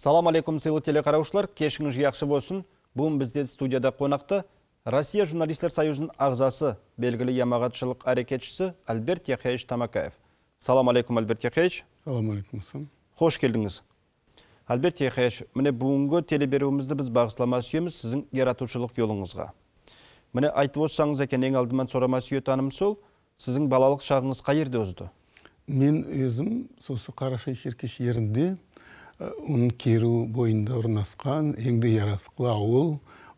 Салам алейкум сыйлы телекараушылар, кешіңіз жақсы болсын. Бүгін бізде студияда қонақты Россия журналистер союзының ағзасы, белгілі ямағатшылық әрекетшісі Альберт Яхейш Тамакаев. Салам алейкум Альберт Яхейш. Салам алейкум. Хош келдіңіз. Альберт Яхейш, міне бүгінгі телеберуімізді біз бағыслама сүйеміз сіздің яратушылық жолыңызға. Міне айтып отырсаңыз екен ең алдымен сұрама сол, сіздің балалық шағыңыз қай жерде озды? Мен өзім сосы Қарашай Шеркеш жерінде ұн керу бойында орналасқан еңді ярасқылы ауыл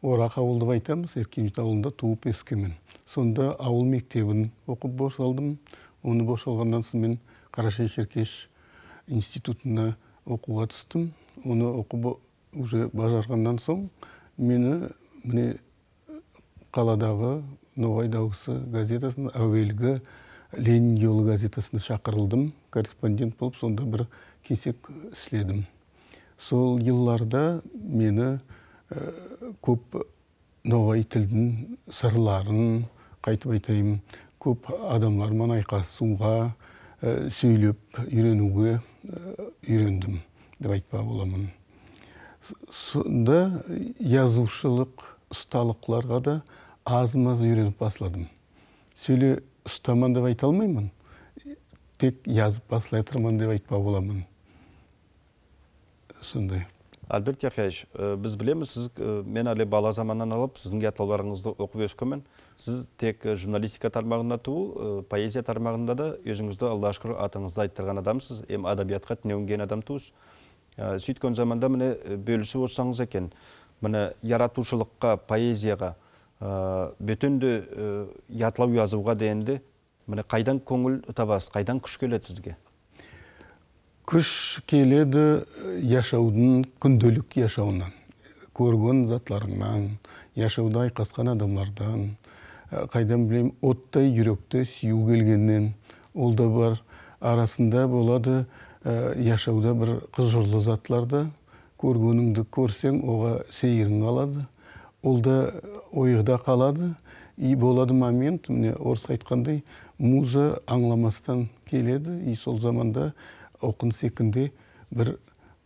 орақ ауыл деп айтамыз еркенжет ауылында туып өскенмін сонда ауыл мектебін оқып алдым. оны босалғаннан соң мен қарашай шеркеш институтына оқуға түстім оны оқып уже бажарғаннан соң мені міне қаладағы ноғай дауысы газетасына әуелгі ленин жолы газетасына шақырылдым корреспондент болып сонда бір кесек істедім сол жылларда мені көп ноғай тілдің сырларын қайтып айтайын көп адамдармен айқасуға ә, сөйлеп үйренуге үйрендім деп айтпа боламын сонда язушылық ұсталықларға да аз маз үйреніп басладым сөйле ұстаман деп айта алмаймын тек язып басылатырмын деп айтпа боламын сондай Альберт Яхияевич, біз білеміз, сіз мен әлі бала заманнан алып, сіздің атауларыңызды оқып өскенмін. Сіз тек журналистика тармағында туы поэзия тармағында да өзіңізді Аллаға шүкір атыңызды айттырған адамсыз, ем адабиятқа түнеуінген адам туыз. Сөйткен заманда міне бөлісіп отырсаңыз екен, міне яратушылыққа, поэзияға, бүтінді ятлау жазуға дегенде, міне қайдан көңіл табасыз, қайдан күш келеді сізге? күш келеді яшаудың күнделік яшауынан көрген затларыңнан яшауда айқасқан адамдардан қайдан білем оттай жүректі сүю келгеннен ол да бар арасында болады яшауда бір қыжырлы затларды көргеніңді көрсең оға сейірің қалады ол да ойыда қалады и болады момент міне орыс айтқандай муза аңламастан келеді и сол заманда оқын секінде бір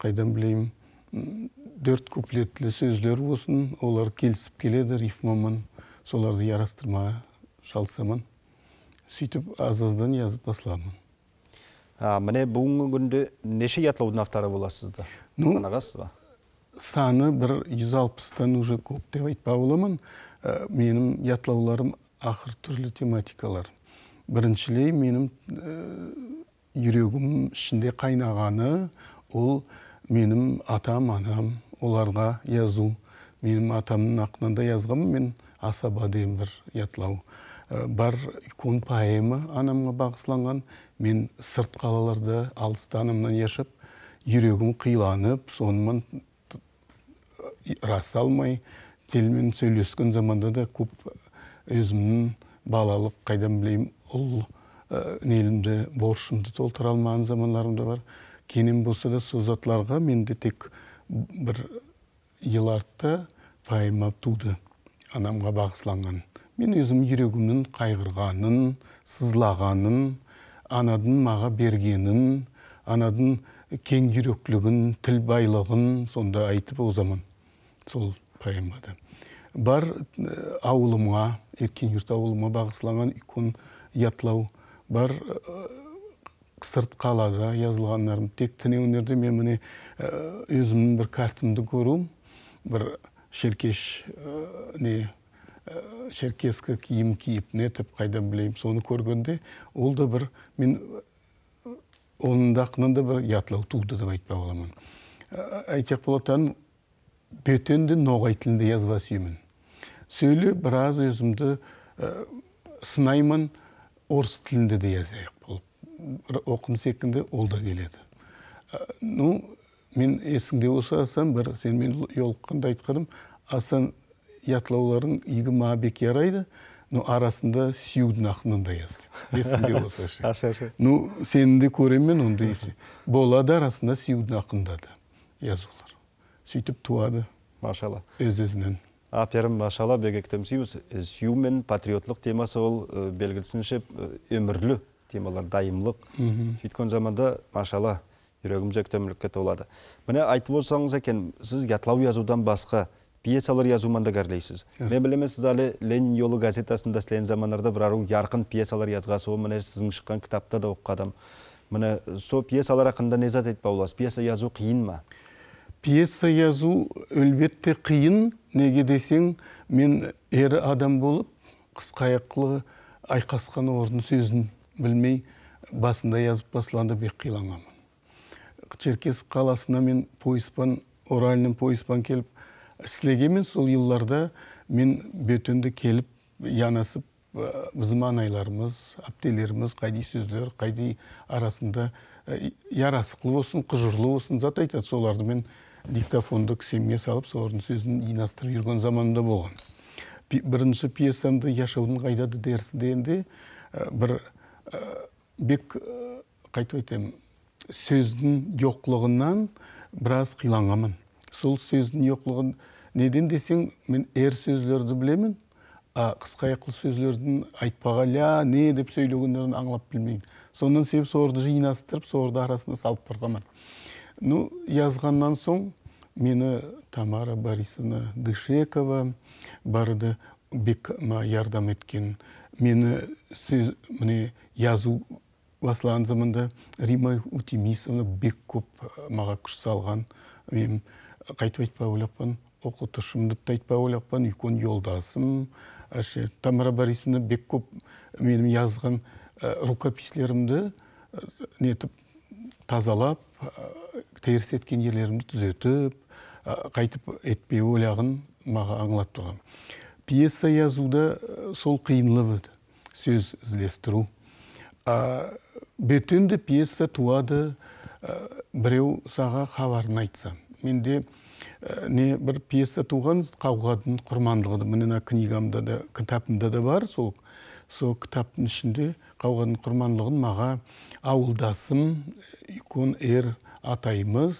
қайдан білемін дөрт куплетлі сөздер болсын олар келісіп келеді рифмамен соларды ярастырма шалсамын сөйтіп аз аздан жазып басыламын міне бүгінгі күнде неше ятлаудың авторы боласыздар ну ба саны бір жүз алпыстан уже көп деп айтпа боламын ә, менің ятлауларым ақыр түрлі тематикалар біріншілей менің жүрегім ішінде қайнағаны ол менің атам анам оларға язу менің атамның атынан да мен асаба деген бір ятлау бар икон поэма анамға бағысланған мен сырт қалаларда алыста анамнан яшап жүрегім қиланып сонымен раса алмай телмен сөйлескен заманда да көп өзімнің балалық қайдан білеймін ұл ә, э, нелімді борышымды толтыра алмаған замандарым бар кенен болса да сол затларға менде тек бір ел артта поэма туды анамға бағысланған мен өзім жүрегімнің қайғырғанын сызлағанын анадың маға бергенін анадың кең жүректілігін тіл байлығын сонда айтып о заман сол поэмада бар э, ауылыма жұрт ауылыма бағысланған икон ятлау бар э, сырт қалада жазылғандарым тек тінеулерде мен міне э, өзімнің бір картамды көруім бір шеркеш э, не шеркескі киім киіп тіп қайдан білеймін соны көргенде ол да бір мен оның да бір ятлау туды деп айтпақ боламын айтсақ болатын бөтенді ноғай тілінде жазба сүйемін сөйлеп біраз өзімді сынаймын орыс тілінде де язык болып оқым секілді ол да келеді ну мен есіңде болса асан бір сенімен жолыққанда айтқаным асан ятлауларың игі мабек ярайды ну арасында сүйудің ақынын да яз есіңде болса ше ну сені де көремін мен ондай болады арасында сүйудің ақында да жазулар сөйтіп туады машалла өз өзінен Аперім ашала бегектімсейбіз сүю мен патриотлық темасы ол э, белгілісінше э, өмірлі темалар дайымлық сөйткен заманда машалла жүрегіміз өктөмілікке толады міне айтып отырсаңыз екен сіз ятлау жазудан басқа пьесалар жазумен да кәрлейсіз мен білемін сіз әлі ленин жолы газетасында сілен бір бірару ярқын пьесалар язғасы, ол міне сіздің шыққан кітапта да оқығадым міне сол пьесалар не зат пьеса жазу қиын ма пьеса язу әлбетте қиын неге десең мен ер адам болып қысқаяқлы айқасқан орын сөзін білмей басында жазып басылғанда бек қиланғанмын черкес қаласына мен поиспан, оральный поиспан келіп мен сол жылдарда мен бөтенді келіп янасып біздің анайларымыз әптелеріміз қайдай сөздер қайдай арасында ярасықлы болсын құжырлы болсын зат айтады соларды мен диктофондық семья салып солардың сөзін жинастырып жүрген заманда болған бірінші пьесамды яшаудың қайдады дегенде бір бек қайтып айтайын сөздің жоқлығынан біраз қиланғанмын сол сөздің жоқлығын неден десең мен әр сөздерді білемін а қысқа ақыл сөздердің айтпаға ля не деп сөйлегендерін аңлап білмеймін соның себеп соларды жинастырып соларды арасына салып барғанмын ну язғаннан соң мені тамара борисовна дышекова барды бек ярдам еткен мені сөз міне жазу бастаған заманда рима утимисовна бек көп маға күш салған мен қайтып айтпай ойлаппын оқытушым деп те айтпай ойлаппын үлкен жолдасым әше тамара борисовна бек көп менің жазған ә, тазалап теріс еткен жерлерімді түзетіп қайтып етпей ойлағын маған аңлатып тұрған пьеса жазуда сол қиынлығы сөз іздестіру а, пьеса туады біреу саға хабарын айтса менде не бір пьеса туған қауғадың құрмандығы міне книгамда да кітабымда да бар сол сол кітаптың ішінде қауғаның құрмандығын маға ауылдасым икон эр атайымыз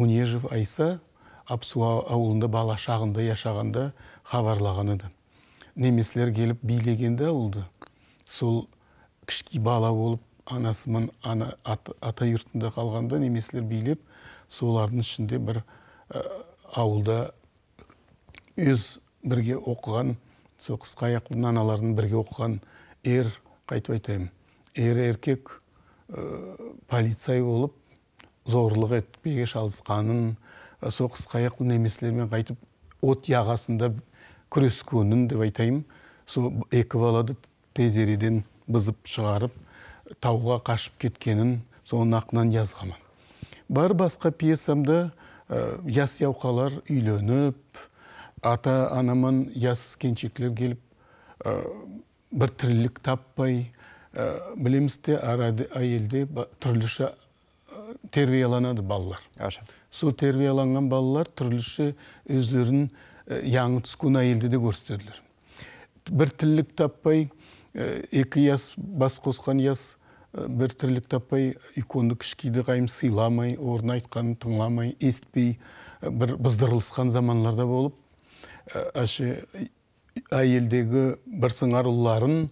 унежев айса апсуа ауылында бала шағында яшағанда хабарлаған еді немістер келіп билегенде ауылды сол кішкей бала болып анасымен ана ат, ата юртында қалғанда немістер билеп солардың ішінде бір ә, ауылда өз бірге оқыған сол қысқа аналарының бірге оқыған ер қайтып айтайын ер еркек ә, полицай болып зорлық етпеге шалысқанын соғыс аяқ немістермен қайтып от яғасында күрескенін деп айтайын сол екі балады тезереден бұзып шығарып тауға қашып кеткенін соның ақынан жазғамын бар басқа пьесамда ә, яуқалар үйленіп ата анаман яс кеншектер келіп бір тірлік таппай ә, білеміз де әр әйелде түрліше тербияланады балалар сол тербияланған балалар түрліше өздерін яңы түскен әйелді де көрсетеділер бір тіллік таппай екі яс бас қосқан яс бір тірлік таппай иконды кішкейді қайым сыйламай орын айтқанын тыңламай естпей бір бұздырылысқан заманларда болып әше әйелдегі бір сыңар ұлларын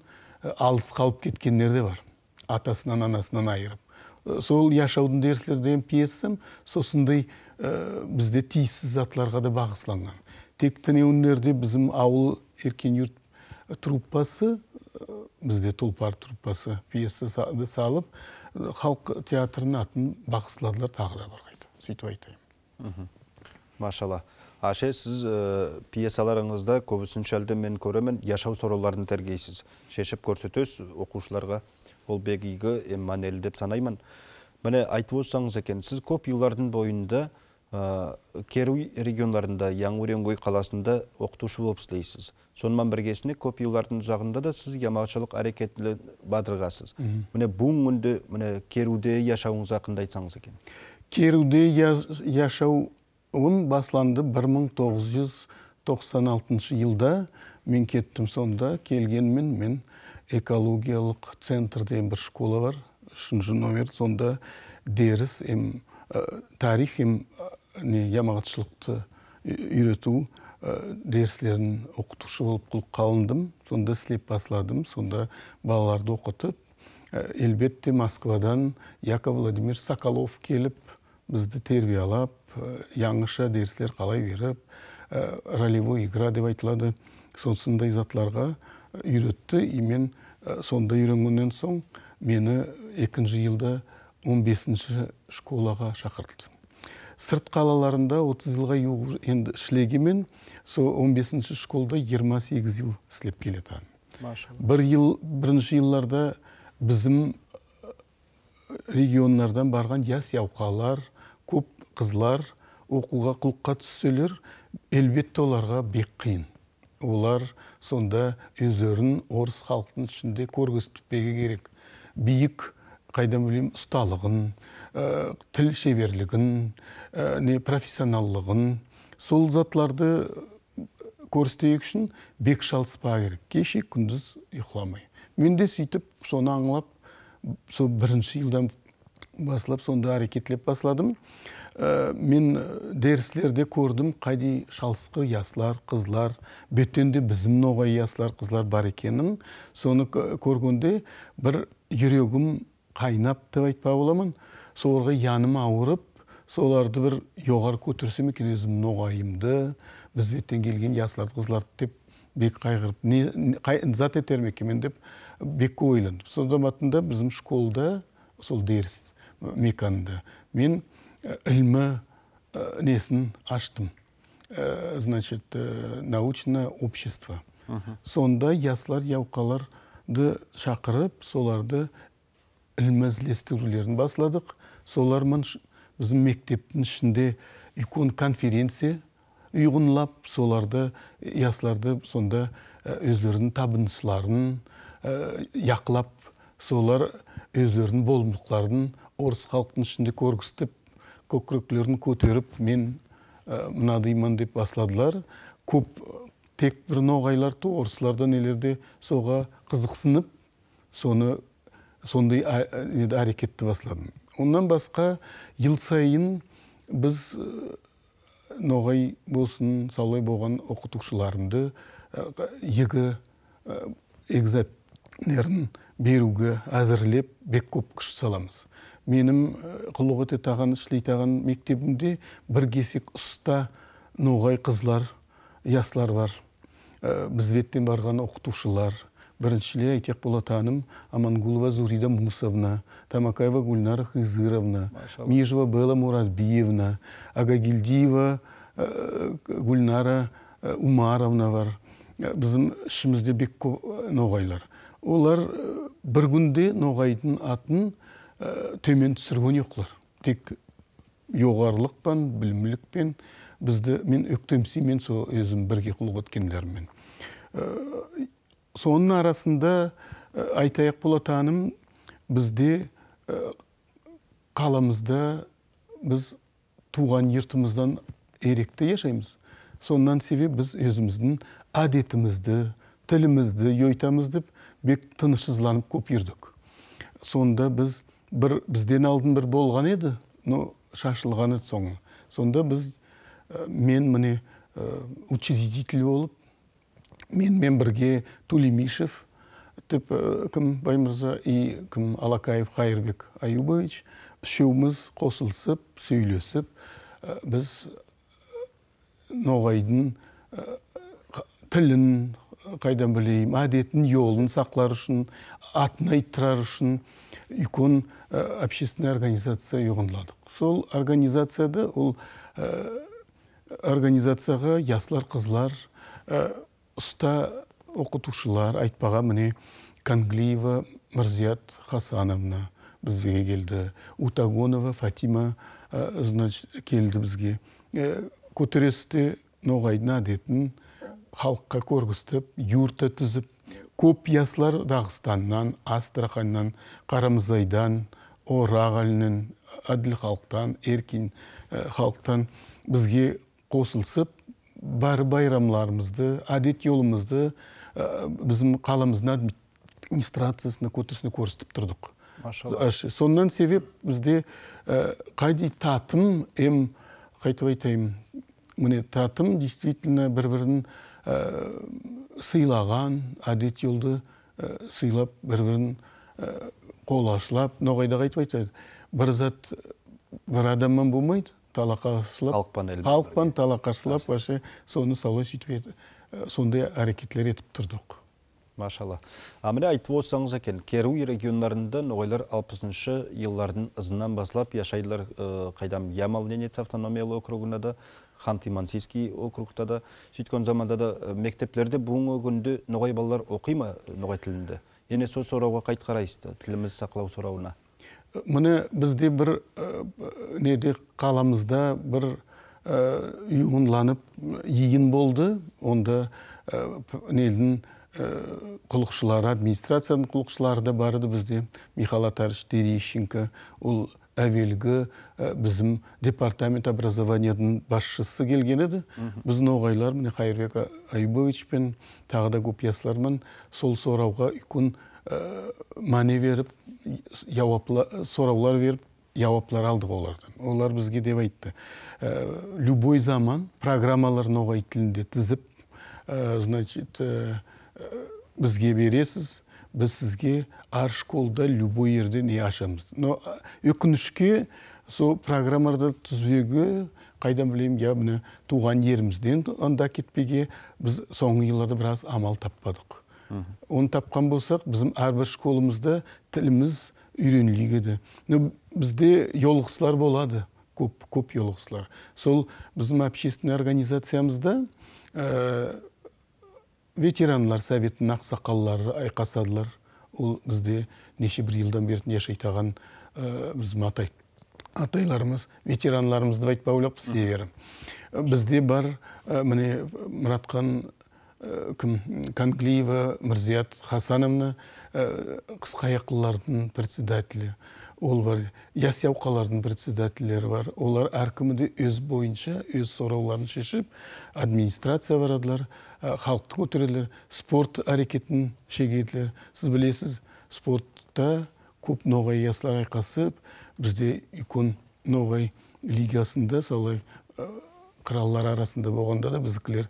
алыс қалып кеткендер де бар атасынан анасынан айырып сол яшаудың дерслер деген пьесам сосындай ә, бізде тиіссіз затларға да бағысланған тек тіне өнерде біздің ауыл еркен юрт э, труппасы э, бізде тұлпар труппасы пьесасы салып халық театрының атын бағысыладылар тағы да бар қайта сөйтіп айтайын машалла аше сіз пьесаларыңызда көбісінше мен көремін яшау сороларын тәргейсіз шешіп көрсетөз, оқушыларға ол бегігі игі деп санаймын міне айтып отырсаңыз екен сіз көп бойында ә, керуй регионларында яңуреңгой қаласында оқытушы болып істейсіз сонымен біргесіне көп жылдардың ұзағында да сіз ямақшылық әрекетілі бадырғасыз міне міне керуде айтсаңыз екен керуде яшау он басланды 1996 жылда мен кеттім сонда келгенмен мен экологиялық центр центрде бір школа бар үшінші номер сонда дәріс ем ә, тарих ем э, не ямағатшылықты үйрету ә, оқытушы болып қалындым сонда сілеп басладым сонда балаларды оқытып әлбетте москвадан яков владимир соколов келіп бізді тербиялап Э, яңыша дәрістер қалай беріп ә, э, ролевой игра деп айтылады сондай затларға э, үйретті и мен ә, сонда үйренгеннен соң мені екінші жылда 15-ші школаға шақырды сырт қалаларында 30 жылға жуық енді сол 15-ші школда 28 жыл істеп келеді бір ел бірінші жылларда біздің регионлардан барған яс яуқалар қызлар оқуға құлыққа түсселер әлбетте оларға бек қиын олар сонда өздерін орыс халқының ішінде көргізтпегі керек биік қайдан білемін ұсталығын ә, тіл шеберлігін ә, не профессионалдығын сол затларды көрсетейік үшін бек шалыспа керек кеше күндіз ұйқыламай. мен де сөйтіп соны аңлап сол бірінші жылдан басылып сонда әрекетлеп басладым э, мен э, деріслерде көрдім қайдей шалысқы яслар қызлар бөтенде бізім ноғай яслар қызлар бар екенін соны э, көргенде бір жүрегім қайнап деп айтпа боламын соларға яным ауырып соларды бір жоғары көтерсем екен өзім ноғайымды біз беттен келген ясларды қызларды деп бек қайғырып не қай, зат етермеке екен деп бек ойландым сол біздің школда сол дәріс меканды мен э, ілмі э, несін аштым э, значит научное общество сонда яслар яуқаларды шақырып соларды ілім іздестірулерін басладық солармен біздің мектептің ішінде үлкен конференция ұйғынлап соларды ясларды сонда өздерінің табынысыларын яқылап, солар өздерінің болымдықларын орыс халқының ішінде көргістіп, деп көкіректерін көтеріп мен ә, э, мынадаймын деп басладылар көп э, тек бір ноғайлар то орыслардан нелерде соға қызықсынып соны сондай әрекетті бастадым оннан басқа жыл сайын біз э, ноғай болсын солай болған оқытушыларымды екі экзаменерін беруге әзірлеп бек көп күш саламыз менім құлығыты таған шлейтаған мектебімде бір кесек ұста ноғай қызлар яслар бар Біз беттен барған оқытушылар біріншіле айтек болатаным амангулова зурида мусовна тамакаева гульнара хызыровна мижева белла муратбиевна агагилдиева гульнара умаровна бар біздің ішімізде бек ноғайлар олар бір күнде ноғайдың атын Э, төмен түсірген жоқ тек жоғарылықпен білімділікпен бізді мен өктемсі мен сол өзім бірге қылып ә, э, соның арасында э, айтайық бұл Таным бізде қаламызда біз туған ертімізден еректі жашаймыз соннан себеп біз өзіміздің әдетімізді тілімізді ойтамыз деп бек тынышсызланып көп жүрдік сонда біз бір бізден алдын бір болған еді но шашылған еді соңы сонда біз мен міне ә, учредитель болып менімен бірге тулемишев тіп ә, кім баймырза и кім алакаев қайырбек аюбович үшеуміз қосылысып сөйлесіп біз ноғайдың ә, тілін қайдан білейін әдетін жолын сақлар үшін атын айттырар үшін үлкен э, общественный организация ұйғындыладық сол организацияда ол э, организацияға яслар қызлар э, ұста оқытушылар айтпаға міне Канглиева мырзият хасановна бізге келді утагонова фатима значит келді бізге көтересті ноғайдына әдетін халыққа көргістіп, юрты түзіп яслар Дағыстаннан, Астраханнан, Қарамзайдан, Орағалінен, әділ халықтан, еркін э, халықтан бізге қосылсып, бар байрамларымызды, әдет елімізді э, біздің қаламыздың администрациясына көтерсіне көрсетіп тұрдық. Соннан себеп бізде э, қайдей татым, әм, қайтып айтайын, міне татым действительно бір-бірін Э, сыйлаған әдет елді э, сыйлап бір бірін э, қол ашылап, ноғайдағы айтып айтады бір зат бір адаммен болмайды талақасылап халықпен халықпен талақасылап соны солай сөйтіп сондай әрекеттер етіп тұрдық машалла а міне айтып отырсаңыз екен керуй региондарында ноғайлар алпысыншы жылдардың ызынан басылап, яшайдылар қайдам ямал ненец автономиялы округында да ханты мансийский округта да сөйткен заманда да э, мектептерде бүгінгі күнде ноғай балалар оқи ма э, ноғай тілінде ене сол сұрауға қайт тіліміз тіліміз сақлау сұрауына э, мұны бізде бір неде қаламызда бір ұйымланып ейін болды онда нелдің құлықшылары администрацияның құлықшылары да барыды бізде Михала атарович Дерейшенкі, ол әвелгі э, бізім департамент образованиядың басшысы келген еді біздің ноғайлар міне қайырбек айбович пен тағы да көп сол сорауға үлкен ә, мәне беріп сұраулар беріп жауаптар алдық олардан олар бізге деп айтты ә, любой заман программалар ноғай тілінде тізіп значит бізге бересіз біз сізге әр школда любой жерде не ашамыз но өкінішке сол программаларда түзбегі қайдан білемін я міне туған жерімізден анда кетпеге біз соңғы жылдарда біраз амал таппадық оны тапқан болсақ біздің әрбір школымызда тіліміз үйреніле еді но бізде жолықсылар болады көп көп жолықсылар сол біздің общественный организациямызда э, ветеранлар советтің ақсақаллары айқасадылар ол бізде неше бір жылдан бері яшайтаған ә, э, біз матай атайларымыз ветеранларымыз деп айтпау себебі э, бізде бар ә, міне мұратхан ә, кім канглиева мырзият хасановна председателі ол бар ясауқалардың председательдері бар олар де өз бойынша өз сұрауларын шешіп администрация барадылар э, халықты көтерелер спорт әрекетін шегеділер сіз білесіз спортта көп ноғай яслар айқасып бізде үлкен ноғай лигасында солай қыраллар э, арасында болғанда да біздікілер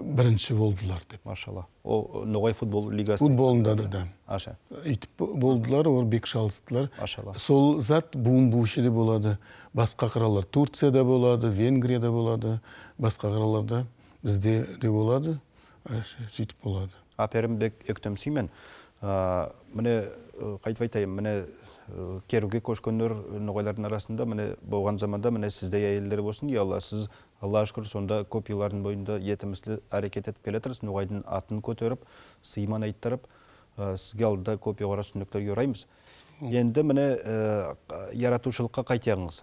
бірінші болдылар деп машалла ол ноғай футбол лигасы футболында да да аша үйтіп болдылар олар бек шалыстылар машалла сол зат буын бушеде болады басқа қыралар турцияда болады венгрияда болады басқа қыраларда бізде де болады сөйтіп болады әперімбек өктөмсимен міне қайтып айтайын міне керуге көшкендер ноғайлардың арасында міне болған заманда міне сіздей әйелдер болсын и иә, сіз аллаға шүкір сонда көп бойында етімізді әрекет етіп келе жатырсыз ноғайдың атын көтеріп сыйман айттырып ә, сізге алдыда көп жоғары енді міне яратушылыққа қайтияңыз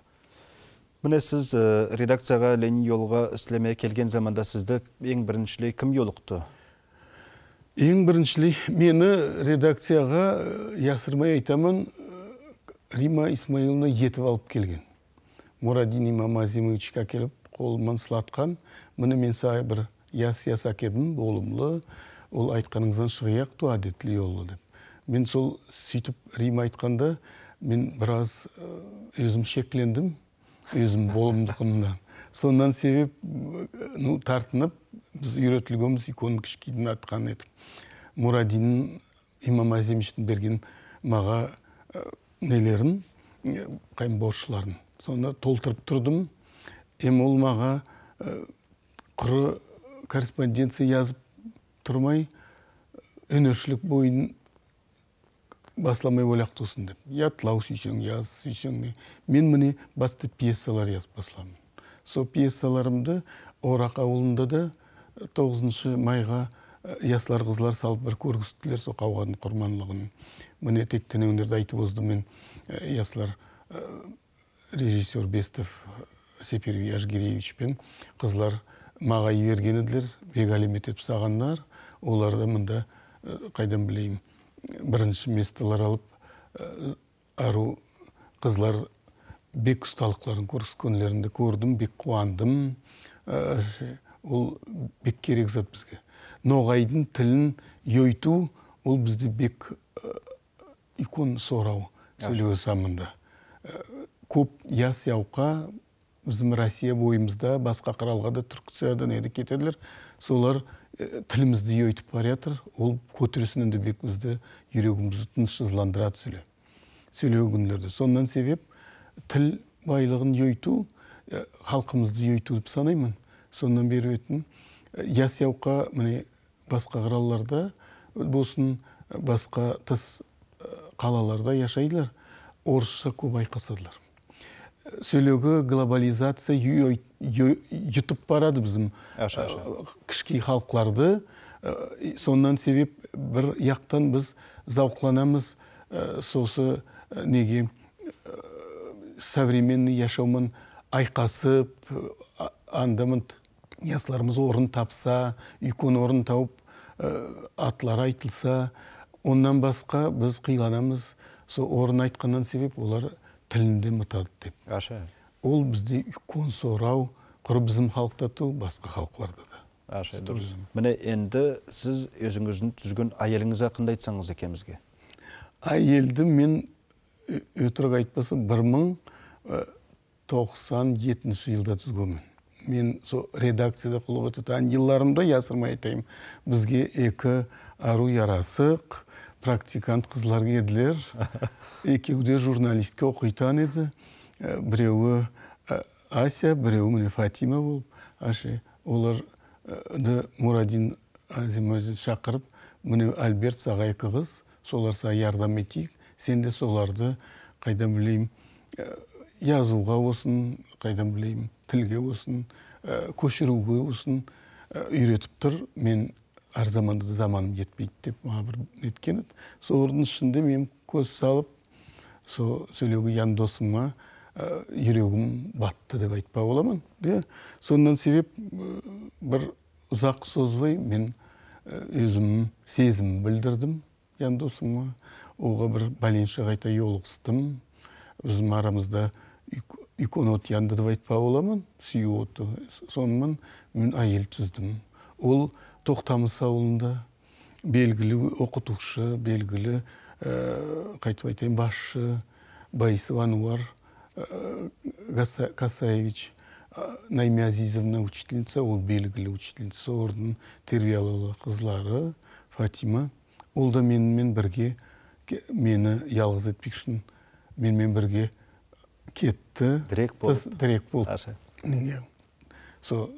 міне сіз редакцияға ленин жолға іслеме келген заманда сізді ең біріншілей кім жолықты ең біріншілей мені редакцияға ясырмай айтамын рима исмаиловна етіп алып келген мурадин имам азимовичке әкеліп қолымнан сылатқан міне мен саған бір яс яса әкелдім болымлы ол айтқаныңыздан шығаяқ ту әдетли олы деп мен сол сөйтіп рим айтқанда мен біраз өзім шеклендім өзім болымдықымнан сондан себеп ну тартынып біз үйретілгенбіз иконы кішкейден атқан етіп мурадин имам азимовичтің берген маға нелерін қайым борышыларын соны толтырып тұрдым эми ол маға құры корреспонденция язып тұрмай өнершілік бойын басламай ойлақ тұрсын деп я тылау сүйсең сүйсең мен міне басты пьесалар язып басыламын. сол пьесаларымды орақ ауылында да тоғызыншы майға яслар қызлар салып бір көргістілер, сол қауғаның құрманлығын міне тіне өнерді айтып оздым мен яслар режиссер бестов сеперби әжгереевич пен қызлар маған жіберген еділер бекәлім етіп сағаннар Оларды мында э, қайдан білейін бірінші месталар алып э, ару қызлар бек ұсталықларын көрсеткендерінде көрдім бек қуандым э, ол бек керек зат бізге ноғайдың тілін ейту ол бізде бек икон сорау сөйлеу замында көп яс яуқа біздің россия бойымызда басқа қыралға да түркциядан неде кетеділер солар тілімізді ұйытып бара жатыр ол көтересін үндібек бізді жүрегімізді тынышсыздандырады сөйле сөйлеу күндерде сондан себеп тіл байлығын ұйыту халқымызды ұйыту деп санаймын сондан бері өтін, яс міне басқа қыралларда болсын басқа тыс қалаларда яшайдылар орысша көп айқасадылар сөйлеуге глобализация жұтып барады біздің э, кішкей халықтарды э, соннан себеп бір яқтан біз зауқланамыз э, сосы неге современный яшаумен айқасып андамын ясыларымыз орын тапса үлкен орын тауып атлар айтылса оннан басқа біз қиланамыз сол орын айтқаннан себеп олар тілінде ұмытады деп аша ол бізде үлкен сұрау, құр біздің халықта басқа халықтарда да аша дұрыс міне енді сіз өзіңіздің түзген әйеліңіз хақында айтсаңыз екен бізге әйелді мен өтірік айтпасам бір мың тоқсан жетінші жылда түзгенмін мен сол редакцияда қылып өтетін жылдарымды жасырмай айтайын бізге екі ару ярасық практикант қызлар келділер екеуі де журналистке оқитын еді біреуі ася біреуі міне фатима болып оларды мурадин әзімөзін шақырып міне альберт сағай қыз солар саған ярдам етейік сен де соларды қайдан білейін язуға болсын қайдан білейін тілге болсын көшіруге болсын үйретіп тұр мен әр заманда да заманым жетпейді деп маған бір неткен еді солардың ішінде мен көз салып сол сөйлеуге яндосыма досыма жүрегім батты деп айтпа боламын де сондан себеп бір ұзақ созбай мен өзім сезім білдірдім Яндосыма досыма оға бір бәленше қайта жолығыстым біздің арамызда үконот от янды деп айтпа боламын сүю оты сонымен мен әйел түздім ол тоқтамыс ауылында белгілі оқытушы белгілі қайтып айтайын басшы байысы ануар касаевич ә, азизовна учительница ол белгілі учительница ордың тербиялалы қызлары фатима ол да менімен бірге мені жалғыз етпек менімен бірге кетті дірек болды дірек болды сол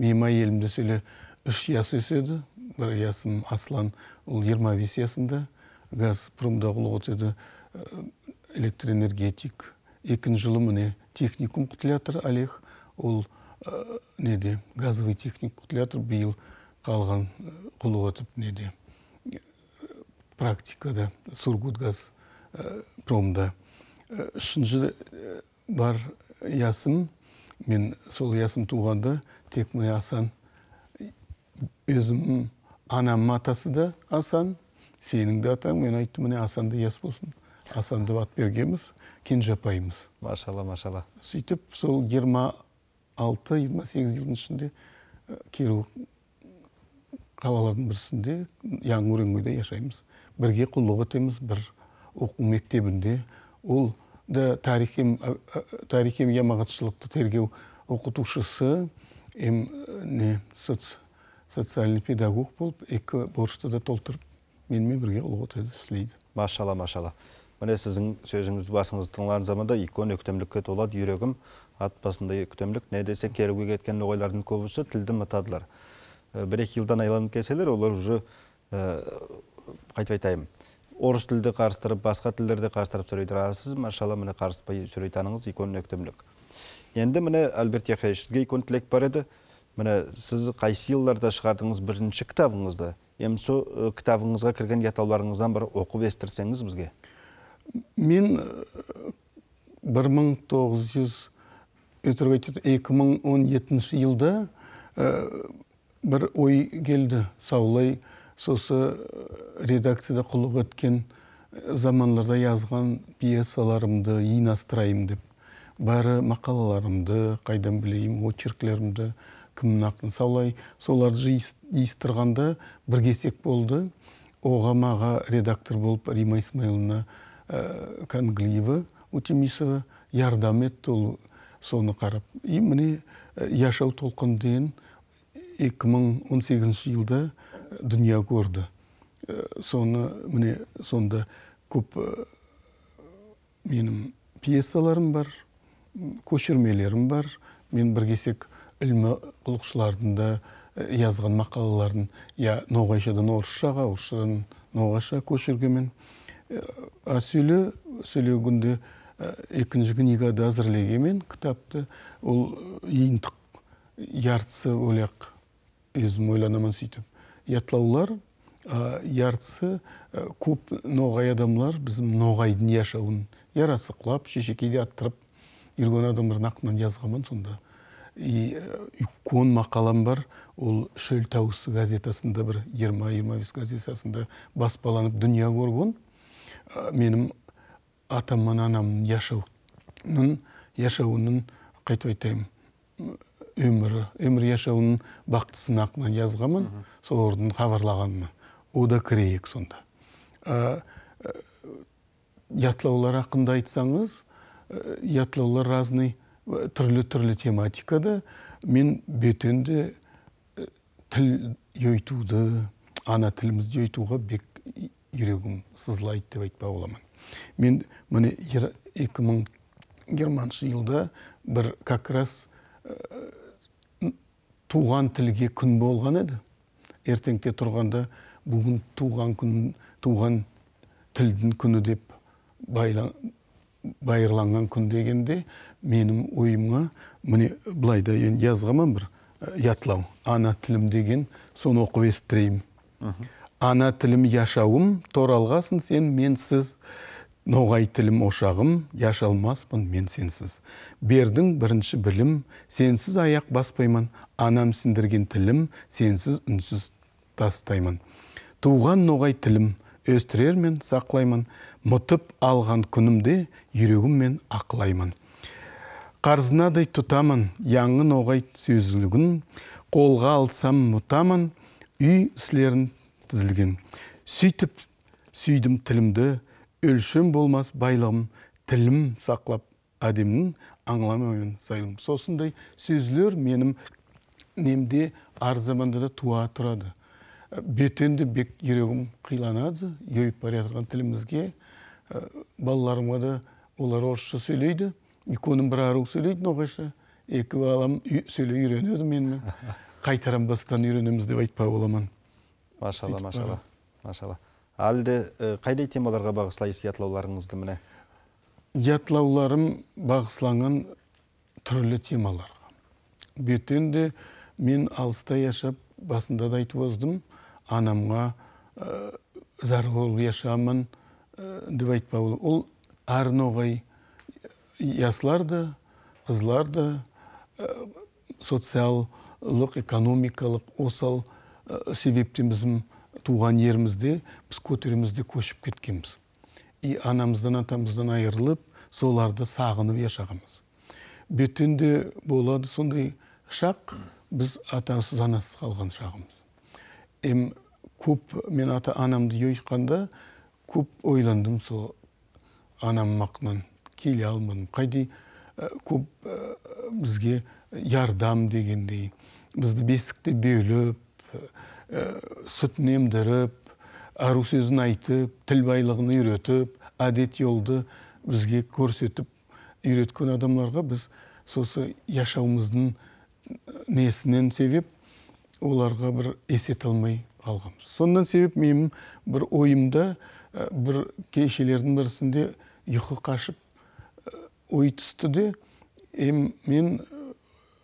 менің әйелімде сөйле үш ясы өседі бір ясым аслан ол жиырма бес ясында газпромда ол өтеді ә, электроэнергетик екінші жылы міне техникум құтылатыр олег ол ә, неде газовый техник құтылатыр биыл қалған ә, құлы өтіп неде практикада сургутгаз ә, промда үшінші бар ясым мен сол ұясым туғанда тек міне асан өзім анамның атасы да асан сенің де атаң мен айттым міне асанды Яс болсын асан деп ат бергенбіз кенже апайымыз машалла машалла сөйтіп сол жиырма алты жиырма сегіз жылдың ішінде э, керу қалалардың бірісінде яңы уренгойда жасаймыз бірге құлдық етеміз бір оқу мектебінде ол да тарихим э, э, тарихим ямағатшылықты тергеу оқытушысы эм не соц социальный педагог болып екі борышты да толтырып менімен бірге ұлғоты істейді машалла машалла міне сіздің сөзіңіз басыңызды тыңдаған заманда икон өктемлікке толады үйрегім ат басында өктемдік не десе керуге кеткен ноғайлардың көбісі тілді мытадылар э, бір екі жылдан айланып келселер олар уже қайтып айтайын орыс тілді қарыстырып басқа тілдерді қарыстырып сөйлей тұрасыз машалла міне қарыспай сөйлей таныңыз икон өктемлік енді міне альберт яхаевич сізге икон тілек бар еді міне сіз қайсы жылдарда шығардыңыз бірінші кітабыңызды енді сол кітабыңызға кірген атауларыңыздан бір оқып естірсеңіз бізге мен бір мың тоғыз жүз өтірік екі мың он жетінші жылда бір ой келді саулай сосы э, редакцияда құлық өткен э, заманларда жазған пьесаларымды жинастырайын деп бәрі мақалаларымды қайдан білейін очерклерімді кімнің ақын солай соларды жиыстырғанда бір кесек болды оған маға редактор болып рима исмаиловна ә, э, канглиева утемисова ярдам етті ол соны қарап и міне яшау толқын деген 2018 жылда дүние көрді соны міне сонда көп менің пьесаларым бар көшірмелерім бар мен бір кесек ілімі құлықшылардың да жазған мақалаларын я ноғайшадан орысшаға орысшадан ноғайша көшіргенмін сөйле сөйлегенде екінші книгада әзірлегенмін кітапты ол иындық яртысы ойлақ өзім ойланамын сөйтіп ятлаулар ярцы э, көп ноғай адамлар біздің ноғайдың яшауын ярасықлап шешекейде аттырып жүрген адамдардың ақынан жазғанмын сонда и э, мақалам бар ол шөл таусы газетасында бір 20 жиырма бес газетасында баспаланып дүние көрген Менім атам мен анамның яшауының яшауының қайтып айтайын өмір өмір яшауының бақытысын ақынан жазғанмын сол ода кірейік сонда ятлаулар ақында айтсаңыз ятлаулар разный түрлі түрлі тематикада мен бөтенді тіл өйтуді ана тілімізді жойтуға бек жүрегім сызылайды деп айтпақ боламын мен міне екі мың жиырманшы жылда бір как раз туған тілге күн болған еді ертеңте тұрғанда бүгін туған күн туған тілдің күні деп байлан, байырланған күн дегенде менің ойыма міне былай да бір «Ә, ятлау ана тілім деген соны оқып естірейін ана тілім яшауым торалғасың сен мен сіз ноғай тілім ошағым яш алмаспын мен сенсіз бердің бірінші білім сенсіз аяқ баспаймын анам сіндірген тілім сенсіз үнсіз тастаймын туған ноғай тілім өстірер мен сақлаймын мұтып алған күнімде жүрегіммен ақылаймын қарзынадай тұтамын яңы ноғай сөзілігін қолға алсам мұтамын үй сілерін тізілген сөйтіп сүйдім тілімді өлшім болмас байлығым тілім сақлап әдемнің аңламайын сайлым сосындай сөзлер менім немде ар да туа тұрады бетенді бек жүрегім қиланады еуіп бара жатырған тілімізге ә, балаларыма да олар орысша сөйлейді Иконым бір ару сөйлейді ноғайша екі балам сөйлей үйренеді менімен қайтарам бастан үйренеміз деп айтпа боламын машалла машалла машалла әлде э, қайдай темаларға бағыслайсыз ятлауларыңызды міне ятлауларым бағысланған түрлі темаларға бөтен мен алыста яшап басында да айтып оздым анамға ә, э, зар болып яшамын э, деп ол әр ноғай яслар да қызлар экономикалық осал себептен біздің туған ерімізде біз көтерімізде көшіп кеткенбіз и анамыздан атамыздан айырылып соларды сағынып яшағанбыз бөтенде болады сондай шақ біз атасыз анасыз қалған шағымыз Ем, көп мен ата анамды ұйытқанда көп ойландым сол анам мақынан келе алмадым ә, көп э, бізге ярдам дегендей бізді бесікте бөліп Э, сүтін емдіріп ару сөзін айтып тіл байлығын үйретіп әдет жолды бізге көрсетіп үйреткен адамларға біз сосы яшауымыздың несінен себеп оларға бір есет алмай қалғанбыз сондан себеп менің бір ойымда э, бір кешелердің бірісінде ұйқы қашып э, ой түсті де мен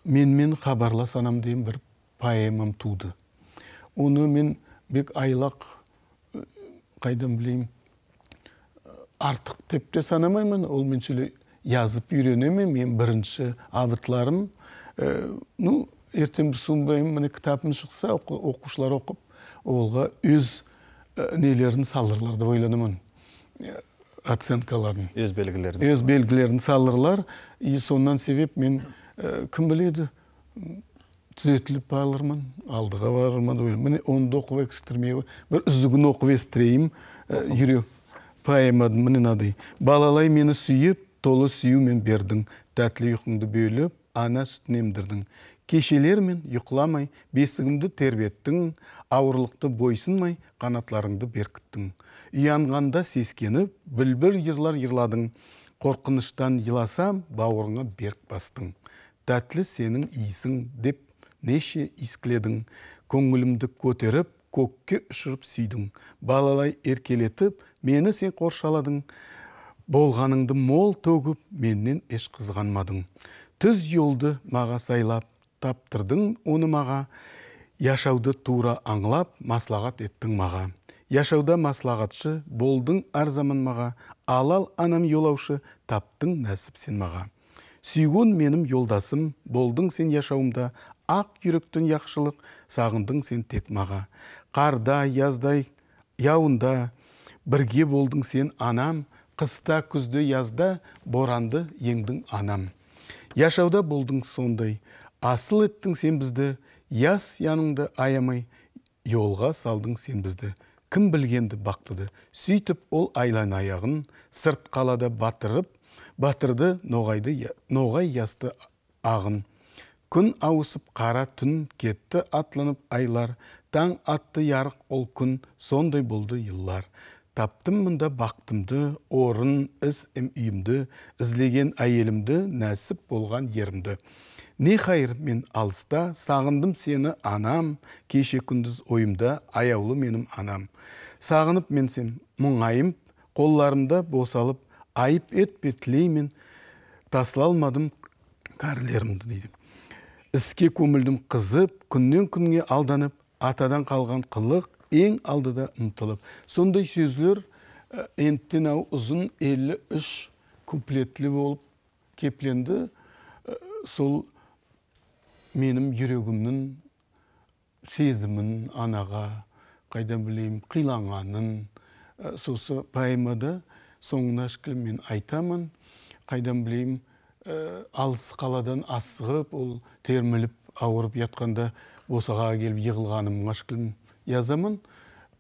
менмен хабарлас анам деген бір поэмам туды оны мен бек айлақ э, қайдан білемін э, артық деп те санамаймын ол мен сөйле жазып үйренемін мен бірінші абытларым ә, э, ну ертең бір сумбайым міне кітабым шықса оқушылар оқып олға өз нелерін салырлар деп ойланамын оценкаларын өз белгілерін өз белгілерін салырлар и соннан себеп мен кім біледі түзетіліп алырмын алдыға барырмын міне да оқып бір үзігін оқып естірейін жүрек поэма міне мынадай балалай мені сүйіп толы сүюмен бердің тәтті ұйқыңды бөліп ана сүтін емдірдің кешелер мен ұйқыламай бесігімді тербеттің ауырлықты бойсынмай қанатларыңды беркіттің ұянғанда сескеніп білбір йырлар ырладың қорқыныштан ыласам бауырыңа берік бастың тәтті сенің иісің деп неше искледің көңілімді көтеріп көкке ұшырып сүйдің балалай еркелетіп мені сен қоршаладың болғаныңды мол төгіп меннен еш қызғанмадың түз жолды маға сайлап таптырдың оны маға яшауды тура аңлап маслағат еттің маға яшауда маслағатшы болдың әр заман маға алал анам жолаушы таптың нәсіп сен маға сүйгін менім жолдасым болдың сен яшауымда ақ жүректен яқшылық сағындың сен тек маға қарда яздай яуында бірге болдың сен анам қыста күзде язда боранды еңдің анам яшауда болдың сондай асыл еттің сен бізді яс яныңды аямай жолға салдың сен бізді кім білгенді бақтыды сөйтіп ол айлан аяғын сырт қалада батырып батырды ноғайды ноғай ясты ағын күн ауысып қара түн кетті атланып айлар таң атты ярық ол күн сондай болды йыллар таптым мында бақтымды орын іс үйімді іздеген әйелімді нәсіп болған ерімді не қайыр мен алыста сағындым сені анам кеше күндіз ойымда аяулы менім анам сағынып мен сен мұңайым қолларымда босалып айып етпе тілеймін тасыла алмадым кәрілерімді дейді іске көңілдім қызып күннен күнге алданып атадан қалған қылық ең алдыда ұмтылып сондай сөзлер э, ентенау ау ұзын 53 куплетлі болып кепленді э, сол менің жүрегімнің сезімін анаға қайдан білейім, қиланғанын э, сосы поэмада соңына шкіл мен айтамын қайдан білейім, Э, алыс қаладан асығып ол терміліп ауырып жатқанда босағаға келіп жығылғаным ашқылым язамын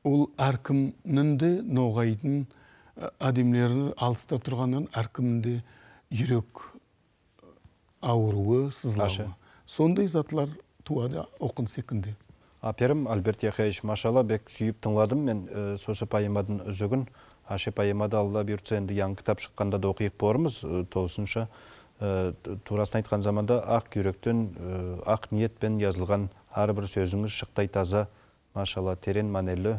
ол әркімнің де ноғайдың э, әдемілері алыста тұрғаннан әркімнің де жүрек э, ауруы сызлауы сондай затлар туады оқын секінде. аперім альберт яхаевич машалла бек сүйіп тыңладым мен сосы поэмадан үзігін аше поэмада алла бұйыртса енді яңы кітап шыққанда да оқиық ә, Э, турасын айтқан заманда ақ жүректен э, ақ ниетпен жазылған әрбір сөзіңіз шықтай таза машалла терең мәнерлі э,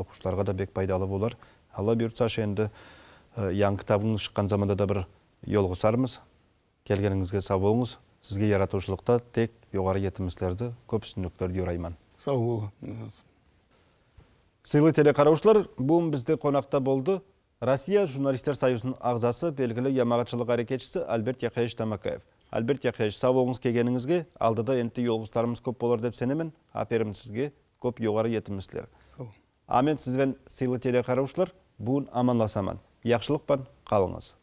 оқушыларға да бек пайдалы болар алла бұйыртса енді яң кітабыңыз шыққан заманда да бір жолығысармыз келгеніңізге сау болыңыз сізге жаратушылықта тек жоғары етімістерді көп үстіндіктерді ұйраймын сау бол сыйлы телеқараушылар бүгін бізде қонақта болды Россия журналистер союзының ағзасы белгілі ямағатшылық әрекетшісі Альберт Яқияш Тамакаев. Альберт Яқияш, сау оғыңыз кегеніңізге, алдыда енді елғыстарымыз көп болар деп сенемін. Аперім сізге көп жоғары етіміздер. Амен сізбен сыйлы телекараушылар, бүгін аманласаман. Яқшылық қалыңыз.